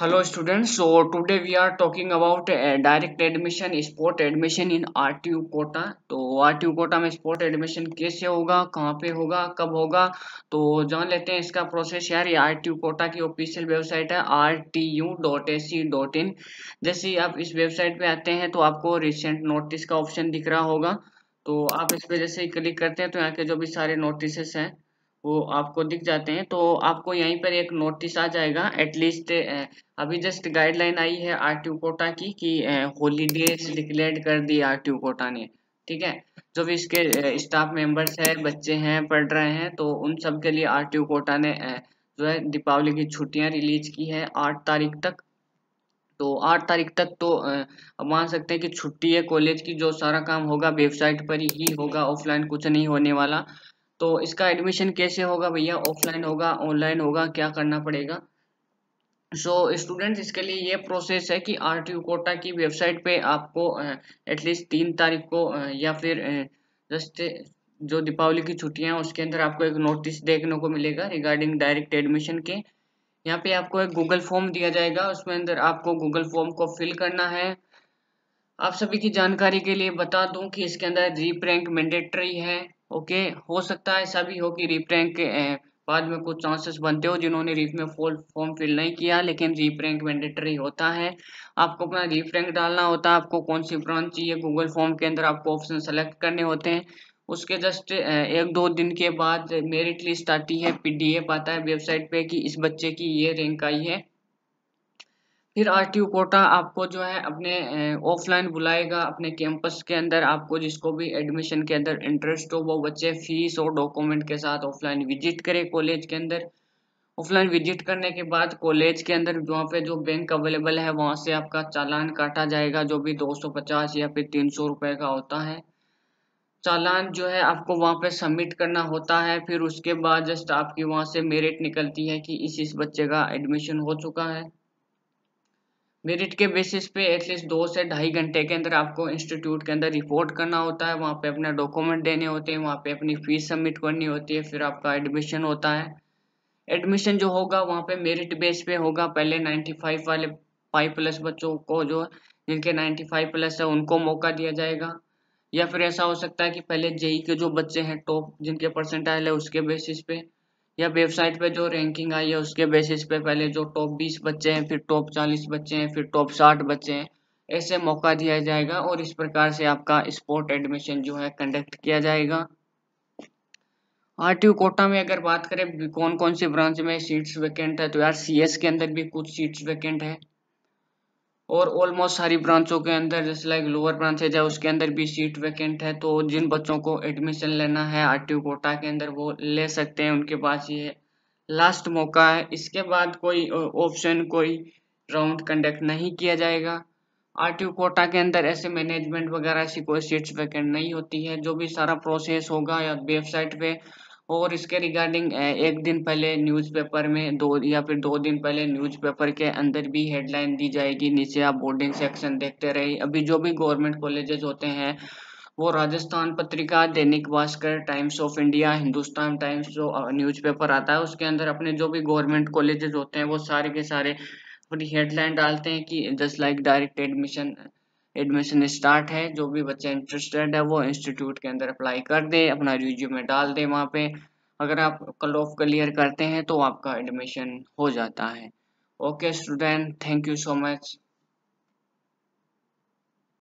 hello students so today we are talking about direct admission sport admission in RTU Kota तो RTU Kota में sport admission कैसे होगा कहाँ पे होगा कब होगा तो जान लेते हैं इसका प्रोसेस यार ये आरटीयू कोटा की ऑफिशियल वेबसाइट है इन e जैसे आप इस वेबसाइट पे आते हैं तो आपको रिसेंट नोटिस का ऑप्शन दिख रहा होगा तो आप इस पर जैसे ही क्लिक करते हैं तो यहाँ के जो भी सारे नोटिस हैं वो आपको दिख जाते हैं तो आपको यहीं पर एक नोटिस आ जाएगा एटलीस्ट अभी जस्ट गाइडलाइन आई है आर टी कोटा की कि हॉलीडेज डिक्लेयर कर दी टी कोटा ने ठीक है जो भी इसके स्टाफ मेंबर्स हैं बच्चे हैं पढ़ रहे हैं तो उन सब के लिए आर टी कोटा ने जो है दीपावली की छुट्टियां रिलीज की है आठ तारीख तक तो आठ तारीख तक तो मान सकते हैं कि छुट्टी है कॉलेज की जो सारा काम होगा वेबसाइट पर ही होगा ऑफलाइन कुछ नहीं होने वाला तो इसका एडमिशन कैसे होगा भैया ऑफलाइन होगा ऑनलाइन होगा क्या करना पड़ेगा सो so, स्टूडेंट्स इसके लिए ये प्रोसेस है कि आर टी कोटा की वेबसाइट पे आपको एटलीस्ट तीन तारीख को या फिर जस्ट जो दीपावली की छुट्टियां हैं उसके अंदर आपको एक नोटिस देखने को मिलेगा रिगार्डिंग डायरेक्ट एडमिशन के यहाँ पे आपको एक गूगल फॉर्म दिया जाएगा उसमें अंदर आपको गूगल फॉर्म को फिल करना है आप सभी की जानकारी के लिए बता दूं कि इसके अंदर रीप्रैंक मैंडेटरी है ओके हो सकता है ऐसा भी हो कि रीप्रैंक के बाद में कुछ चांसेस बनते हो जिन्होंने रीप में फॉल फॉर्म फिल नहीं किया लेकिन रीप्रैंक मैंडेटरी होता है आपको अपना रीप्रैंक डालना होता है आपको कौन सी ब्रांच चाहिए गूगल फॉर्म के अंदर आपको ऑप्शन सेलेक्ट करने होते हैं उसके जस्ट एक दो दिन के बाद मेरिट लिस्ट आती है पी आता है वेबसाइट पे कि इस बच्चे की ये रैंक आई है फिर आर टी कोटा आपको जो है अपने ऑफलाइन बुलाएगा अपने कैंपस के अंदर आपको जिसको भी एडमिशन के अंदर इंटरेस्ट हो वो बच्चे फीस और डॉक्यूमेंट के साथ ऑफलाइन विजिट करे कॉलेज के अंदर ऑफलाइन विजिट करने के बाद कॉलेज के अंदर वहाँ पे जो बैंक अवेलेबल है वहाँ से आपका चालान काटा जाएगा जो भी 250 या फिर तीन सौ का होता है चालान जो है आपको वहाँ पे सबमिट करना होता है फिर उसके बाद जस्ट आपकी वहाँ से मेरिट निकलती है कि इस इस बच्चे का एडमिशन हो चुका है मेरिट के बेसिस पे एटलीस्ट दो से ढाई घंटे के अंदर आपको इंस्टीट्यूट के अंदर रिपोर्ट करना होता है वहाँ पे अपना डॉक्यूमेंट देने होते हैं वहाँ पे अपनी फीस सबमिट करनी होती है फिर आपका एडमिशन होता है एडमिशन जो होगा वहाँ पे मेरिट बेस पे होगा पहले 95 वाले फाइव प्लस बच्चों को जो जिनके 95 प्लस है उनको मौका दिया जाएगा या फिर ऐसा हो सकता है कि पहले जेई के जो बच्चे हैं टॉप जिनके परसेंटाइल है उसके बेसिस पे या वेबसाइट पे जो रैंकिंग आई है उसके बेसिस पे पहले जो टॉप बीस बच्चे हैं फिर टॉप चालीस बच्चे हैं फिर टॉप साठ बच्चे हैं ऐसे मौका दिया जाएगा और इस प्रकार से आपका स्पोर्ट एडमिशन जो है कंडक्ट किया जाएगा आर कोटा में अगर बात करें कौन कौन से ब्रांच में सीट्स वैकेंट है तो यार सी एस के अंदर भी कुछ सीट्स वैकेंट है और ऑलमोस्ट सारी ब्रांचों के अंदर जैसे लाइक लोअर ब्रांच है उसके अंदर भी सीट वैकेंट है तो जिन बच्चों को एडमिशन लेना है आर टी कोटा के अंदर वो ले सकते हैं उनके पास ये लास्ट मौका है इसके बाद कोई ऑप्शन कोई राउंड कंडक्ट नहीं किया जाएगा आर टी कोटा के अंदर ऐसे मैनेजमेंट वगैरह ऐसी कोई सीट्स वैकेंट नहीं होती है जो भी सारा प्रोसेस होगा या वेबसाइट पे और इसके रिगार्डिंग एक दिन पहले न्यूज़पेपर में दो या फिर दो दिन पहले न्यूज़पेपर के अंदर भी हेडलाइन दी जाएगी नीचे आप बोर्डिंग सेक्शन देखते रहिए अभी जो भी गवर्नमेंट कॉलेजेस होते हैं वो Rajasthan Patrika Dainik Bhaskar Times of India Hindustan Times जो न्यूज़पेपर आता है उसके अंदर अपने जो भी गवर्नमेंट कॉलेजेस होते हैं वो सारे के सारे अपनी हेडलाइन डालते हैं कि just like direct admission admission start है जो भी बच्चा इंटरेस्टेड है वो इंस्टीट्यूट के अंदर अप्लाई कर दे अपना में डाल दे वहाँ पे अगर आप कल ऑफ क्लियर करते हैं तो आपका एडमिशन हो जाता है okay student thank you so much